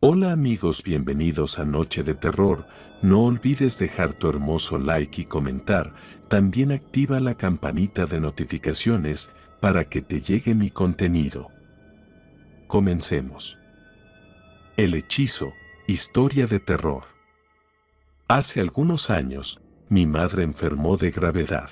Hola amigos, bienvenidos a Noche de Terror. No olvides dejar tu hermoso like y comentar. También activa la campanita de notificaciones para que te llegue mi contenido. Comencemos. El hechizo, historia de terror. Hace algunos años, mi madre enfermó de gravedad.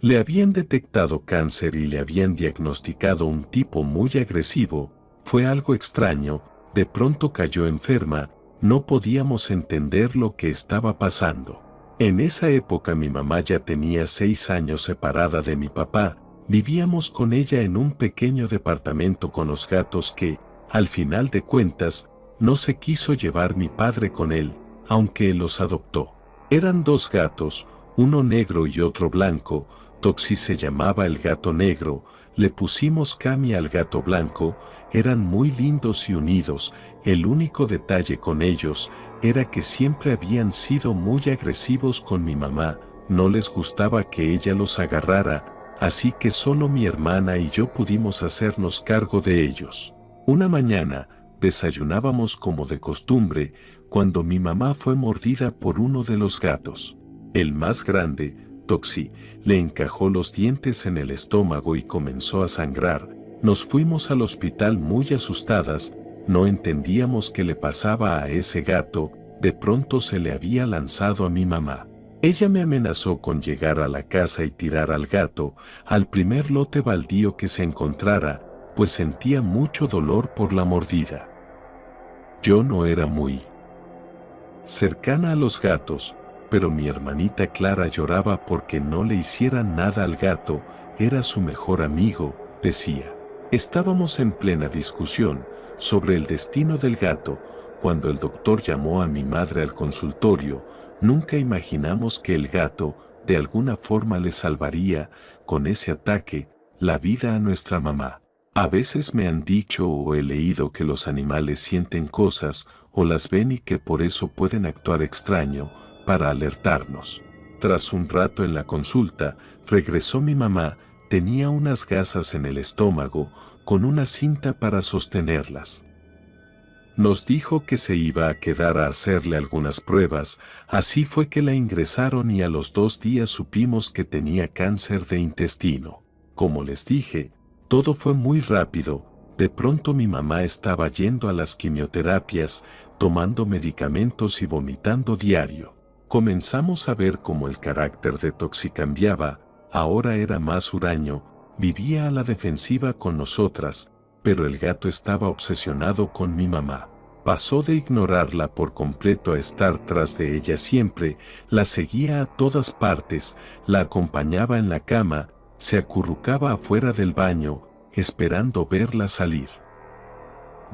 Le habían detectado cáncer y le habían diagnosticado un tipo muy agresivo, fue algo extraño, de pronto cayó enferma, no podíamos entender lo que estaba pasando. En esa época mi mamá ya tenía seis años separada de mi papá, vivíamos con ella en un pequeño departamento con los gatos que, al final de cuentas, no se quiso llevar mi padre con él, aunque los adoptó. Eran dos gatos, uno negro y otro blanco, Toxi se llamaba el gato negro, le pusimos Cami al gato blanco, eran muy lindos y unidos, el único detalle con ellos era que siempre habían sido muy agresivos con mi mamá, no les gustaba que ella los agarrara, así que solo mi hermana y yo pudimos hacernos cargo de ellos. Una mañana, desayunábamos como de costumbre, cuando mi mamá fue mordida por uno de los gatos. El más grande, Toxi le encajó los dientes en el estómago y comenzó a sangrar. Nos fuimos al hospital muy asustadas, no entendíamos qué le pasaba a ese gato, de pronto se le había lanzado a mi mamá. Ella me amenazó con llegar a la casa y tirar al gato, al primer lote baldío que se encontrara, pues sentía mucho dolor por la mordida. Yo no era muy cercana a los gatos, pero mi hermanita Clara lloraba porque no le hiciera nada al gato, era su mejor amigo, decía. Estábamos en plena discusión sobre el destino del gato cuando el doctor llamó a mi madre al consultorio, nunca imaginamos que el gato de alguna forma le salvaría, con ese ataque, la vida a nuestra mamá. A veces me han dicho o he leído que los animales sienten cosas o las ven y que por eso pueden actuar extraño, para alertarnos. Tras un rato en la consulta, regresó mi mamá, tenía unas gasas en el estómago, con una cinta para sostenerlas. Nos dijo que se iba a quedar a hacerle algunas pruebas, así fue que la ingresaron y a los dos días supimos que tenía cáncer de intestino. Como les dije, todo fue muy rápido, de pronto mi mamá estaba yendo a las quimioterapias, tomando medicamentos y vomitando diario comenzamos a ver cómo el carácter de Toxi cambiaba, ahora era más huraño, vivía a la defensiva con nosotras, pero el gato estaba obsesionado con mi mamá. Pasó de ignorarla por completo a estar tras de ella siempre, la seguía a todas partes, la acompañaba en la cama, se acurrucaba afuera del baño, esperando verla salir.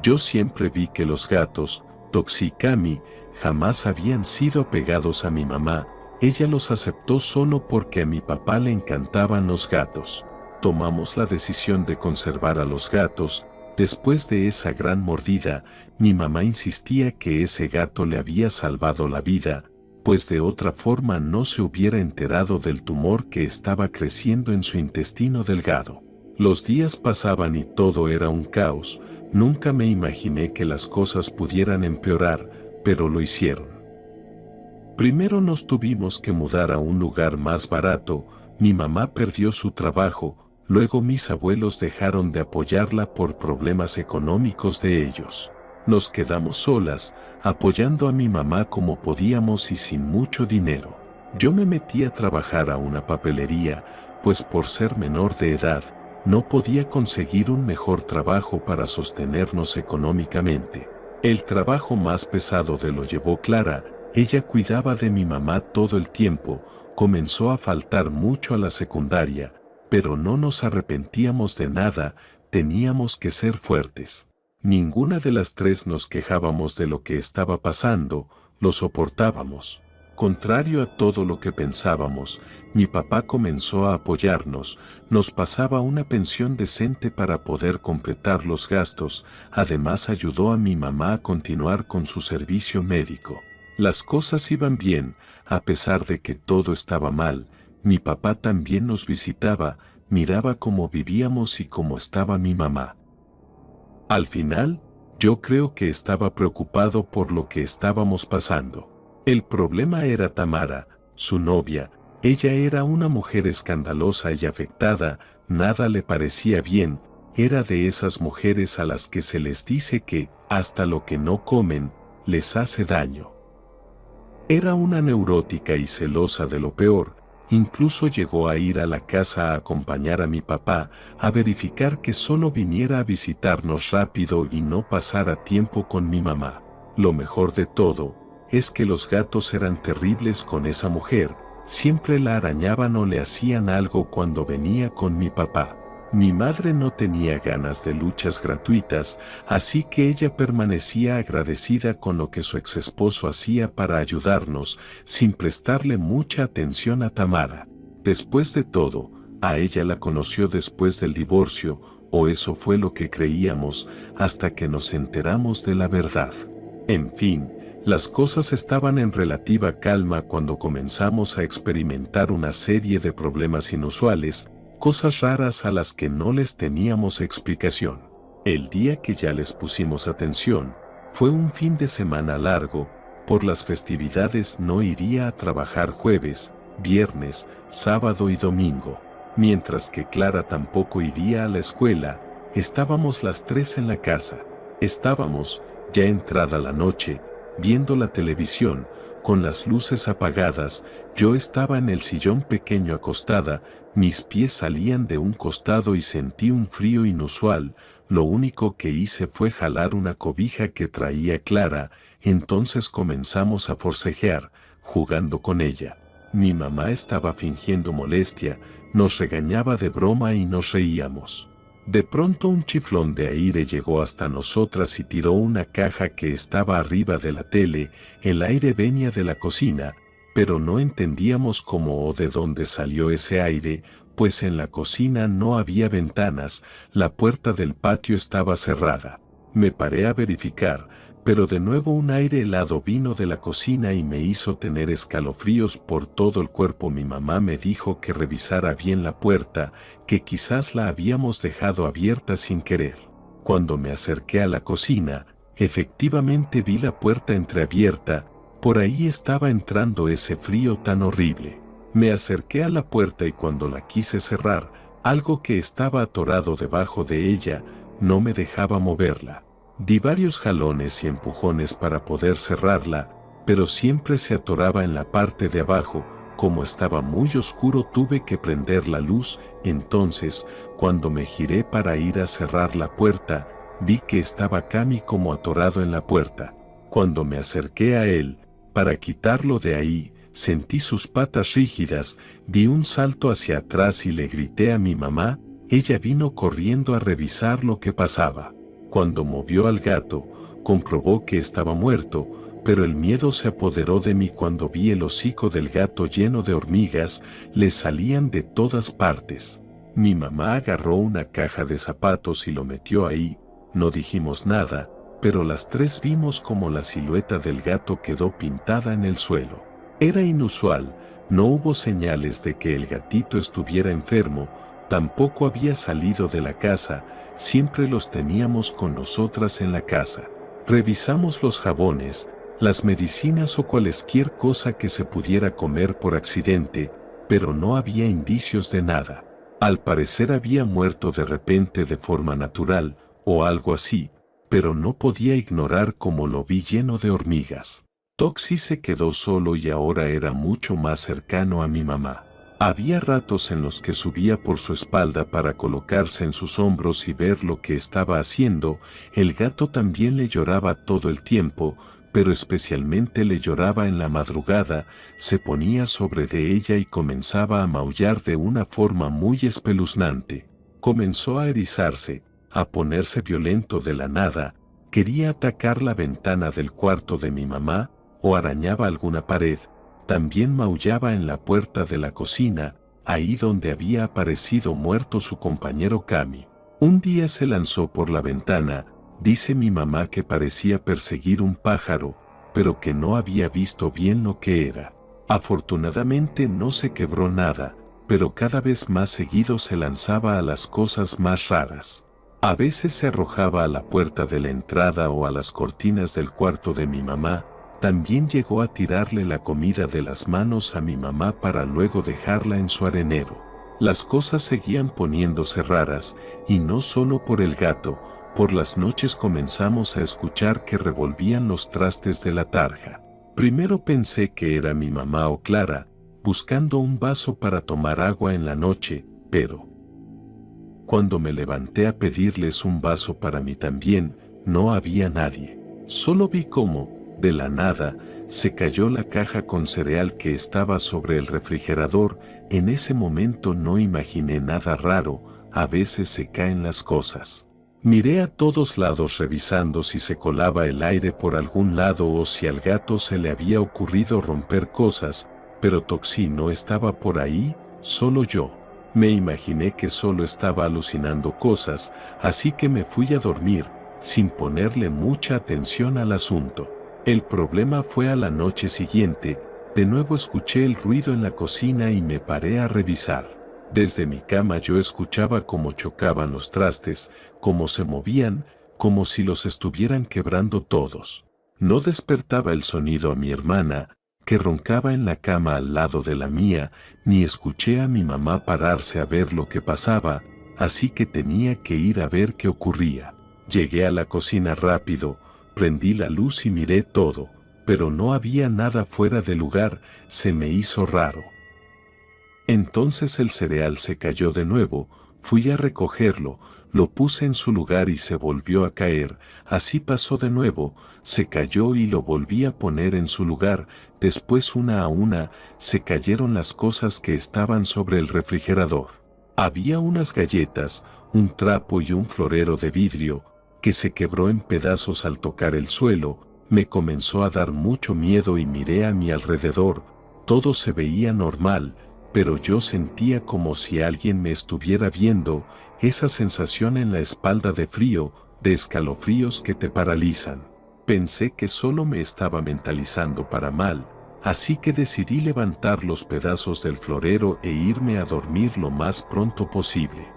Yo siempre vi que los gatos, Toxicami, jamás habían sido pegados a mi mamá, ella los aceptó solo porque a mi papá le encantaban los gatos. Tomamos la decisión de conservar a los gatos, después de esa gran mordida, mi mamá insistía que ese gato le había salvado la vida, pues de otra forma no se hubiera enterado del tumor que estaba creciendo en su intestino delgado. Los días pasaban y todo era un caos, Nunca me imaginé que las cosas pudieran empeorar, pero lo hicieron. Primero nos tuvimos que mudar a un lugar más barato, mi mamá perdió su trabajo, luego mis abuelos dejaron de apoyarla por problemas económicos de ellos. Nos quedamos solas, apoyando a mi mamá como podíamos y sin mucho dinero. Yo me metí a trabajar a una papelería, pues por ser menor de edad, no podía conseguir un mejor trabajo para sostenernos económicamente. El trabajo más pesado de lo llevó Clara, ella cuidaba de mi mamá todo el tiempo, comenzó a faltar mucho a la secundaria, pero no nos arrepentíamos de nada, teníamos que ser fuertes. Ninguna de las tres nos quejábamos de lo que estaba pasando, lo soportábamos. Contrario a todo lo que pensábamos, mi papá comenzó a apoyarnos, nos pasaba una pensión decente para poder completar los gastos, además ayudó a mi mamá a continuar con su servicio médico. Las cosas iban bien, a pesar de que todo estaba mal, mi papá también nos visitaba, miraba cómo vivíamos y cómo estaba mi mamá. Al final, yo creo que estaba preocupado por lo que estábamos pasando. El problema era Tamara, su novia, ella era una mujer escandalosa y afectada, nada le parecía bien, era de esas mujeres a las que se les dice que, hasta lo que no comen, les hace daño. Era una neurótica y celosa de lo peor, incluso llegó a ir a la casa a acompañar a mi papá, a verificar que solo viniera a visitarnos rápido y no pasara tiempo con mi mamá. Lo mejor de todo, es que los gatos eran terribles con esa mujer, siempre la arañaban o le hacían algo cuando venía con mi papá. Mi madre no tenía ganas de luchas gratuitas, así que ella permanecía agradecida con lo que su ex esposo hacía para ayudarnos, sin prestarle mucha atención a Tamara. Después de todo, a ella la conoció después del divorcio, o eso fue lo que creíamos, hasta que nos enteramos de la verdad. En fin, las cosas estaban en relativa calma cuando comenzamos a experimentar una serie de problemas inusuales, cosas raras a las que no les teníamos explicación. El día que ya les pusimos atención, fue un fin de semana largo, por las festividades no iría a trabajar jueves, viernes, sábado y domingo. Mientras que Clara tampoco iría a la escuela, estábamos las tres en la casa. Estábamos, ya entrada la noche, viendo la televisión, con las luces apagadas, yo estaba en el sillón pequeño acostada, mis pies salían de un costado y sentí un frío inusual, lo único que hice fue jalar una cobija que traía Clara, entonces comenzamos a forcejear, jugando con ella. Mi mamá estaba fingiendo molestia, nos regañaba de broma y nos reíamos. De pronto un chiflón de aire llegó hasta nosotras y tiró una caja que estaba arriba de la tele, el aire venía de la cocina, pero no entendíamos cómo o de dónde salió ese aire, pues en la cocina no había ventanas, la puerta del patio estaba cerrada. Me paré a verificar, pero de nuevo un aire helado vino de la cocina y me hizo tener escalofríos por todo el cuerpo. Mi mamá me dijo que revisara bien la puerta, que quizás la habíamos dejado abierta sin querer. Cuando me acerqué a la cocina, efectivamente vi la puerta entreabierta, por ahí estaba entrando ese frío tan horrible. Me acerqué a la puerta y cuando la quise cerrar, algo que estaba atorado debajo de ella, no me dejaba moverla. Di varios jalones y empujones para poder cerrarla, pero siempre se atoraba en la parte de abajo, como estaba muy oscuro tuve que prender la luz, entonces, cuando me giré para ir a cerrar la puerta, vi que estaba Cami como atorado en la puerta. Cuando me acerqué a él, para quitarlo de ahí, sentí sus patas rígidas, di un salto hacia atrás y le grité a mi mamá, ella vino corriendo a revisar lo que pasaba. Cuando movió al gato, comprobó que estaba muerto, pero el miedo se apoderó de mí cuando vi el hocico del gato lleno de hormigas, le salían de todas partes. Mi mamá agarró una caja de zapatos y lo metió ahí, no dijimos nada, pero las tres vimos como la silueta del gato quedó pintada en el suelo. Era inusual, no hubo señales de que el gatito estuviera enfermo, Tampoco había salido de la casa, siempre los teníamos con nosotras en la casa. Revisamos los jabones, las medicinas o cualquier cosa que se pudiera comer por accidente, pero no había indicios de nada. Al parecer había muerto de repente de forma natural, o algo así, pero no podía ignorar cómo lo vi lleno de hormigas. Toxi se quedó solo y ahora era mucho más cercano a mi mamá. Había ratos en los que subía por su espalda para colocarse en sus hombros y ver lo que estaba haciendo, el gato también le lloraba todo el tiempo, pero especialmente le lloraba en la madrugada, se ponía sobre de ella y comenzaba a maullar de una forma muy espeluznante. Comenzó a erizarse, a ponerse violento de la nada, quería atacar la ventana del cuarto de mi mamá, o arañaba alguna pared, también maullaba en la puerta de la cocina, ahí donde había aparecido muerto su compañero Kami. Un día se lanzó por la ventana, dice mi mamá que parecía perseguir un pájaro, pero que no había visto bien lo que era. Afortunadamente no se quebró nada, pero cada vez más seguido se lanzaba a las cosas más raras. A veces se arrojaba a la puerta de la entrada o a las cortinas del cuarto de mi mamá, también llegó a tirarle la comida de las manos a mi mamá para luego dejarla en su arenero. Las cosas seguían poniéndose raras, y no solo por el gato, por las noches comenzamos a escuchar que revolvían los trastes de la tarja. Primero pensé que era mi mamá o Clara, buscando un vaso para tomar agua en la noche, pero... Cuando me levanté a pedirles un vaso para mí también, no había nadie. Solo vi cómo, de la nada, se cayó la caja con cereal que estaba sobre el refrigerador. En ese momento no imaginé nada raro, a veces se caen las cosas. Miré a todos lados revisando si se colaba el aire por algún lado o si al gato se le había ocurrido romper cosas, pero Toxi no estaba por ahí, solo yo. Me imaginé que solo estaba alucinando cosas, así que me fui a dormir, sin ponerle mucha atención al asunto. El problema fue a la noche siguiente, de nuevo escuché el ruido en la cocina y me paré a revisar. Desde mi cama yo escuchaba cómo chocaban los trastes, cómo se movían, como si los estuvieran quebrando todos. No despertaba el sonido a mi hermana, que roncaba en la cama al lado de la mía, ni escuché a mi mamá pararse a ver lo que pasaba, así que tenía que ir a ver qué ocurría. Llegué a la cocina rápido, prendí la luz y miré todo, pero no había nada fuera de lugar, se me hizo raro. Entonces el cereal se cayó de nuevo, fui a recogerlo, lo puse en su lugar y se volvió a caer, así pasó de nuevo, se cayó y lo volví a poner en su lugar, después una a una, se cayeron las cosas que estaban sobre el refrigerador. Había unas galletas, un trapo y un florero de vidrio, que se quebró en pedazos al tocar el suelo, me comenzó a dar mucho miedo y miré a mi alrededor, todo se veía normal, pero yo sentía como si alguien me estuviera viendo, esa sensación en la espalda de frío, de escalofríos que te paralizan. Pensé que solo me estaba mentalizando para mal, así que decidí levantar los pedazos del florero e irme a dormir lo más pronto posible.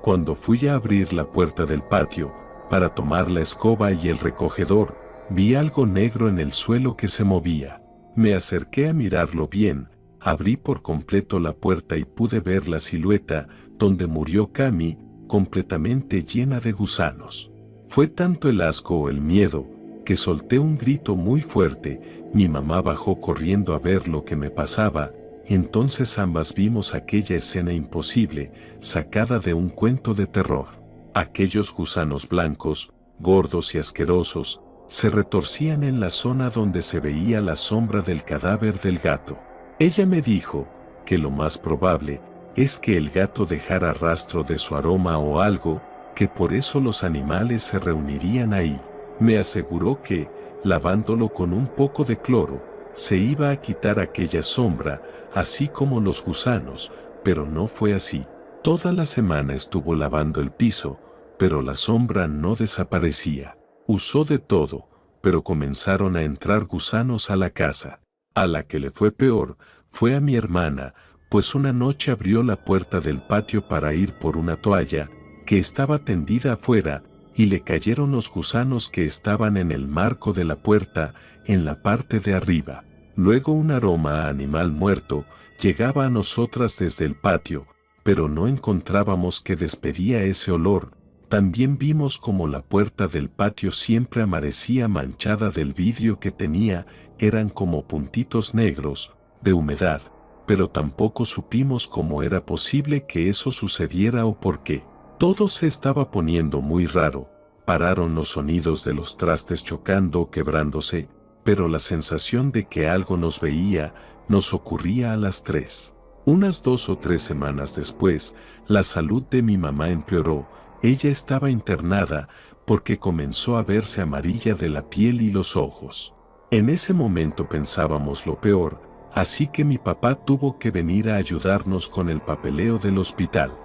Cuando fui a abrir la puerta del patio, para tomar la escoba y el recogedor, vi algo negro en el suelo que se movía. Me acerqué a mirarlo bien, abrí por completo la puerta y pude ver la silueta donde murió Cami, completamente llena de gusanos. Fue tanto el asco o el miedo, que solté un grito muy fuerte, mi mamá bajó corriendo a ver lo que me pasaba, entonces ambas vimos aquella escena imposible, sacada de un cuento de terror. Aquellos gusanos blancos, gordos y asquerosos, se retorcían en la zona donde se veía la sombra del cadáver del gato. Ella me dijo que lo más probable es que el gato dejara rastro de su aroma o algo, que por eso los animales se reunirían ahí. Me aseguró que, lavándolo con un poco de cloro, se iba a quitar aquella sombra, así como los gusanos, pero no fue así. Toda la semana estuvo lavando el piso, pero la sombra no desaparecía. Usó de todo, pero comenzaron a entrar gusanos a la casa. A la que le fue peor fue a mi hermana, pues una noche abrió la puerta del patio para ir por una toalla, que estaba tendida afuera, y le cayeron los gusanos que estaban en el marco de la puerta, en la parte de arriba. Luego un aroma a animal muerto llegaba a nosotras desde el patio, pero no encontrábamos que despedía ese olor. También vimos como la puerta del patio siempre amarecía manchada del vidrio que tenía, eran como puntitos negros, de humedad, pero tampoco supimos cómo era posible que eso sucediera o por qué. Todo se estaba poniendo muy raro. Pararon los sonidos de los trastes chocando o quebrándose, pero la sensación de que algo nos veía nos ocurría a las tres. Unas dos o tres semanas después, la salud de mi mamá empeoró, ella estaba internada porque comenzó a verse amarilla de la piel y los ojos. En ese momento pensábamos lo peor, así que mi papá tuvo que venir a ayudarnos con el papeleo del hospital.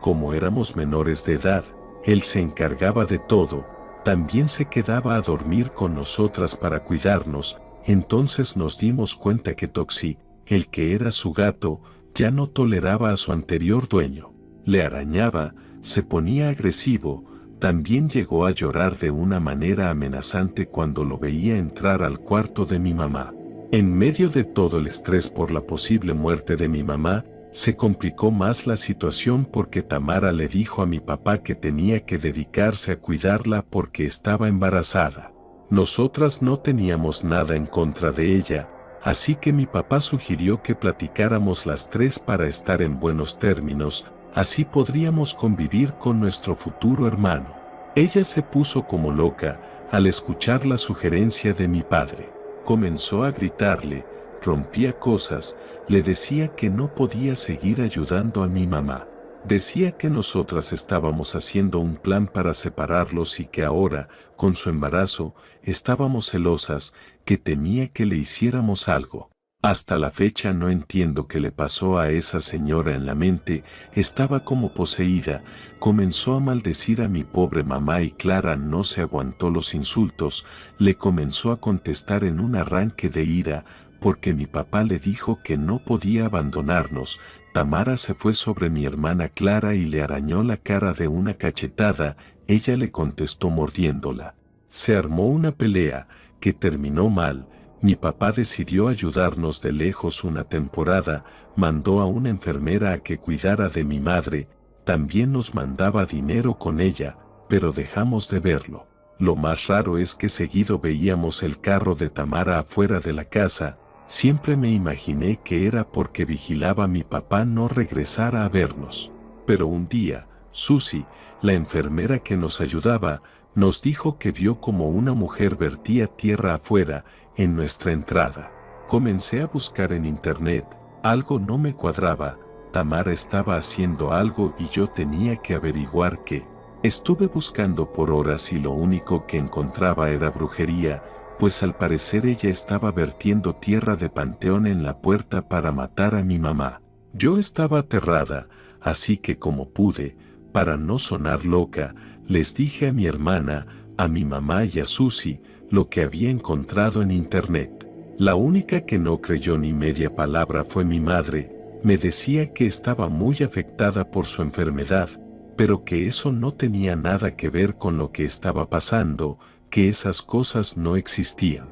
Como éramos menores de edad, él se encargaba de todo, también se quedaba a dormir con nosotras para cuidarnos, entonces nos dimos cuenta que Toxi, el que era su gato, ya no toleraba a su anterior dueño. Le arañaba, se ponía agresivo, también llegó a llorar de una manera amenazante cuando lo veía entrar al cuarto de mi mamá. En medio de todo el estrés por la posible muerte de mi mamá, se complicó más la situación porque Tamara le dijo a mi papá que tenía que dedicarse a cuidarla porque estaba embarazada. Nosotras no teníamos nada en contra de ella, así que mi papá sugirió que platicáramos las tres para estar en buenos términos, así podríamos convivir con nuestro futuro hermano. Ella se puso como loca al escuchar la sugerencia de mi padre. Comenzó a gritarle, rompía cosas, le decía que no podía seguir ayudando a mi mamá. Decía que nosotras estábamos haciendo un plan para separarlos y que ahora, con su embarazo, estábamos celosas, que temía que le hiciéramos algo. Hasta la fecha no entiendo qué le pasó a esa señora en la mente, estaba como poseída, comenzó a maldecir a mi pobre mamá y Clara no se aguantó los insultos, le comenzó a contestar en un arranque de ira, porque mi papá le dijo que no podía abandonarnos, Tamara se fue sobre mi hermana Clara y le arañó la cara de una cachetada, ella le contestó mordiéndola. Se armó una pelea, que terminó mal, mi papá decidió ayudarnos de lejos una temporada, mandó a una enfermera a que cuidara de mi madre, también nos mandaba dinero con ella, pero dejamos de verlo. Lo más raro es que seguido veíamos el carro de Tamara afuera de la casa, Siempre me imaginé que era porque vigilaba a mi papá no regresara a vernos. Pero un día, Susie, la enfermera que nos ayudaba, nos dijo que vio como una mujer vertía tierra afuera en nuestra entrada. Comencé a buscar en internet, algo no me cuadraba, Tamara estaba haciendo algo y yo tenía que averiguar qué. Estuve buscando por horas y lo único que encontraba era brujería, pues al parecer ella estaba vertiendo tierra de panteón en la puerta para matar a mi mamá. Yo estaba aterrada, así que como pude, para no sonar loca, les dije a mi hermana, a mi mamá y a Susi lo que había encontrado en internet. La única que no creyó ni media palabra fue mi madre, me decía que estaba muy afectada por su enfermedad, pero que eso no tenía nada que ver con lo que estaba pasando que esas cosas no existían.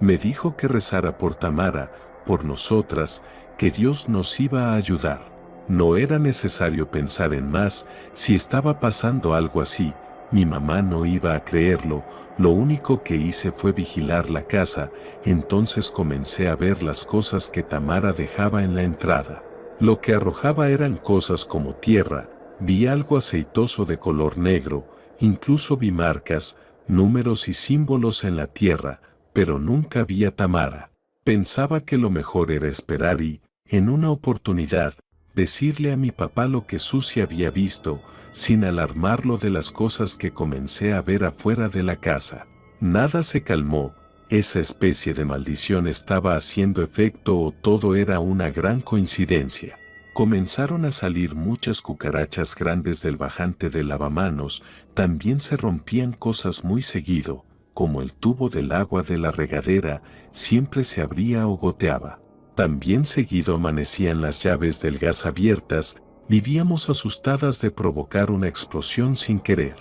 Me dijo que rezara por Tamara, por nosotras, que Dios nos iba a ayudar. No era necesario pensar en más, si estaba pasando algo así, mi mamá no iba a creerlo, lo único que hice fue vigilar la casa, entonces comencé a ver las cosas que Tamara dejaba en la entrada. Lo que arrojaba eran cosas como tierra, vi algo aceitoso de color negro, incluso vi marcas, números y símbolos en la tierra, pero nunca vi a Tamara. Pensaba que lo mejor era esperar y, en una oportunidad, decirle a mi papá lo que Susi había visto, sin alarmarlo de las cosas que comencé a ver afuera de la casa. Nada se calmó, esa especie de maldición estaba haciendo efecto o todo era una gran coincidencia. Comenzaron a salir muchas cucarachas grandes del bajante de lavamanos, también se rompían cosas muy seguido, como el tubo del agua de la regadera, siempre se abría o goteaba. También seguido amanecían las llaves del gas abiertas, vivíamos asustadas de provocar una explosión sin querer.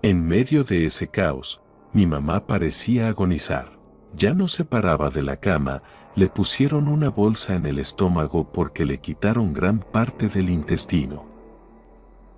En medio de ese caos, mi mamá parecía agonizar. Ya no se paraba de la cama, le pusieron una bolsa en el estómago porque le quitaron gran parte del intestino.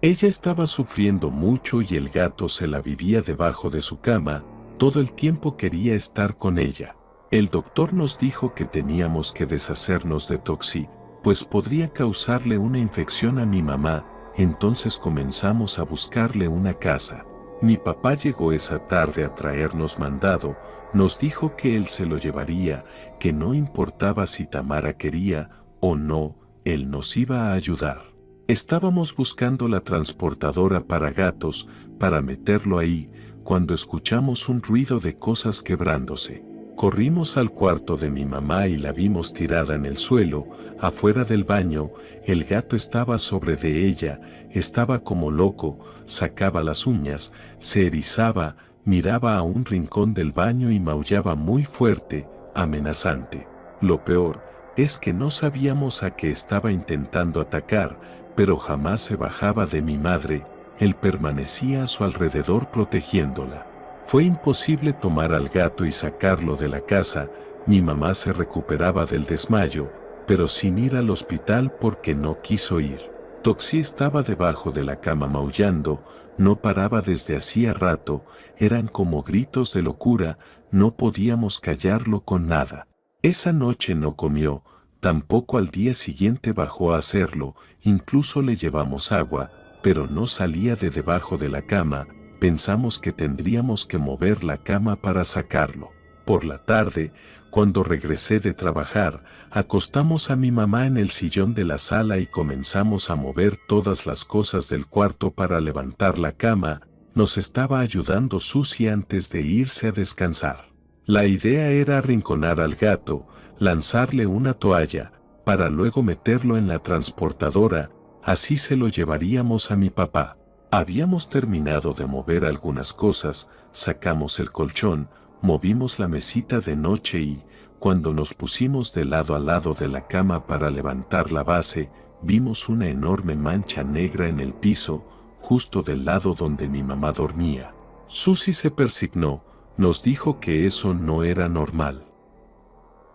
Ella estaba sufriendo mucho y el gato se la vivía debajo de su cama, todo el tiempo quería estar con ella. El doctor nos dijo que teníamos que deshacernos de Toxi, pues podría causarle una infección a mi mamá, entonces comenzamos a buscarle una casa. Mi papá llegó esa tarde a traernos mandado, nos dijo que él se lo llevaría, que no importaba si Tamara quería o no, él nos iba a ayudar. Estábamos buscando la transportadora para gatos, para meterlo ahí, cuando escuchamos un ruido de cosas quebrándose. Corrimos al cuarto de mi mamá y la vimos tirada en el suelo, afuera del baño, el gato estaba sobre de ella, estaba como loco, sacaba las uñas, se erizaba, miraba a un rincón del baño y maullaba muy fuerte, amenazante. Lo peor es que no sabíamos a qué estaba intentando atacar, pero jamás se bajaba de mi madre, él permanecía a su alrededor protegiéndola. Fue imposible tomar al gato y sacarlo de la casa, mi mamá se recuperaba del desmayo, pero sin ir al hospital porque no quiso ir. Toxi estaba debajo de la cama maullando, no paraba desde hacía rato, eran como gritos de locura, no podíamos callarlo con nada. Esa noche no comió, tampoco al día siguiente bajó a hacerlo, incluso le llevamos agua, pero no salía de debajo de la cama, pensamos que tendríamos que mover la cama para sacarlo. Por la tarde, cuando regresé de trabajar, acostamos a mi mamá en el sillón de la sala y comenzamos a mover todas las cosas del cuarto para levantar la cama, nos estaba ayudando Susy antes de irse a descansar. La idea era arrinconar al gato, lanzarle una toalla, para luego meterlo en la transportadora, así se lo llevaríamos a mi papá. Habíamos terminado de mover algunas cosas, sacamos el colchón, movimos la mesita de noche y, cuando nos pusimos de lado a lado de la cama para levantar la base, vimos una enorme mancha negra en el piso, justo del lado donde mi mamá dormía. Susy se persignó, nos dijo que eso no era normal.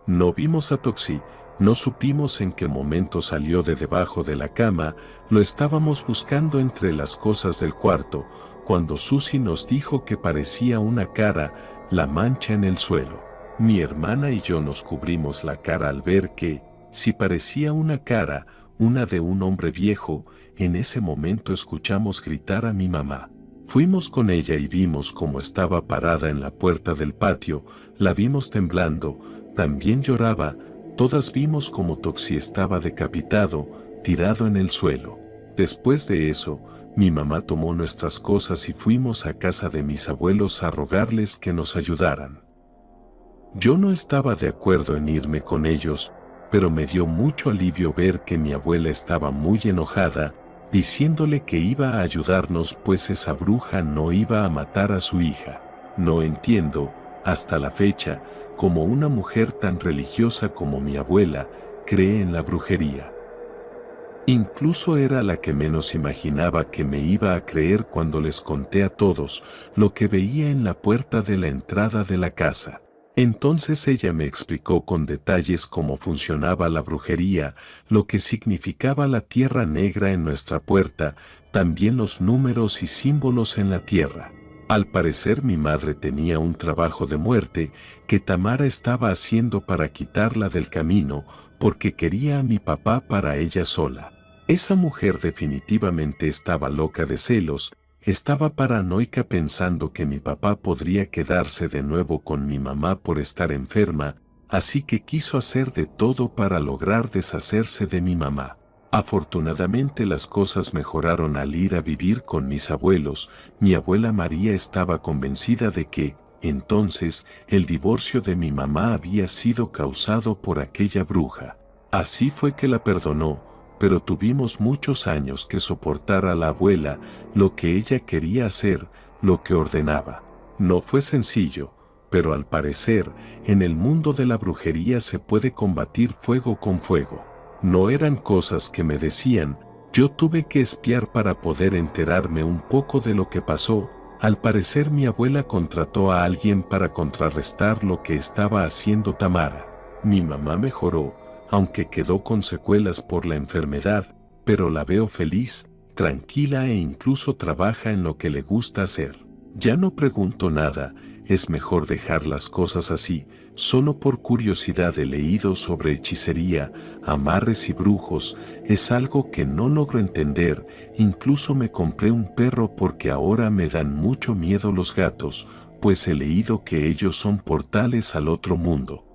No vimos a Toxi, no supimos en qué momento salió de debajo de la cama, lo estábamos buscando entre las cosas del cuarto, cuando Susy nos dijo que parecía una cara, la mancha en el suelo. Mi hermana y yo nos cubrimos la cara al ver que, si parecía una cara, una de un hombre viejo, en ese momento escuchamos gritar a mi mamá. Fuimos con ella y vimos cómo estaba parada en la puerta del patio, la vimos temblando, también lloraba, todas vimos cómo Toxi estaba decapitado, tirado en el suelo. Después de eso, mi mamá tomó nuestras cosas y fuimos a casa de mis abuelos a rogarles que nos ayudaran. Yo no estaba de acuerdo en irme con ellos, pero me dio mucho alivio ver que mi abuela estaba muy enojada, diciéndole que iba a ayudarnos pues esa bruja no iba a matar a su hija. No entiendo, hasta la fecha, cómo una mujer tan religiosa como mi abuela cree en la brujería. Incluso era la que menos imaginaba que me iba a creer cuando les conté a todos lo que veía en la puerta de la entrada de la casa. Entonces ella me explicó con detalles cómo funcionaba la brujería, lo que significaba la tierra negra en nuestra puerta, también los números y símbolos en la tierra. Al parecer mi madre tenía un trabajo de muerte que Tamara estaba haciendo para quitarla del camino porque quería a mi papá para ella sola. Esa mujer definitivamente estaba loca de celos, estaba paranoica pensando que mi papá podría quedarse de nuevo con mi mamá por estar enferma, así que quiso hacer de todo para lograr deshacerse de mi mamá. Afortunadamente las cosas mejoraron al ir a vivir con mis abuelos, mi abuela María estaba convencida de que, entonces, el divorcio de mi mamá había sido causado por aquella bruja. Así fue que la perdonó, pero tuvimos muchos años que soportar a la abuela lo que ella quería hacer, lo que ordenaba. No fue sencillo, pero al parecer, en el mundo de la brujería se puede combatir fuego con fuego. No eran cosas que me decían, yo tuve que espiar para poder enterarme un poco de lo que pasó, al parecer mi abuela contrató a alguien para contrarrestar lo que estaba haciendo Tamara. Mi mamá mejoró, aunque quedó con secuelas por la enfermedad, pero la veo feliz, tranquila e incluso trabaja en lo que le gusta hacer. Ya no pregunto nada, es mejor dejar las cosas así, solo por curiosidad he leído sobre hechicería, amarres y brujos, es algo que no logro entender, incluso me compré un perro porque ahora me dan mucho miedo los gatos, pues he leído que ellos son portales al otro mundo.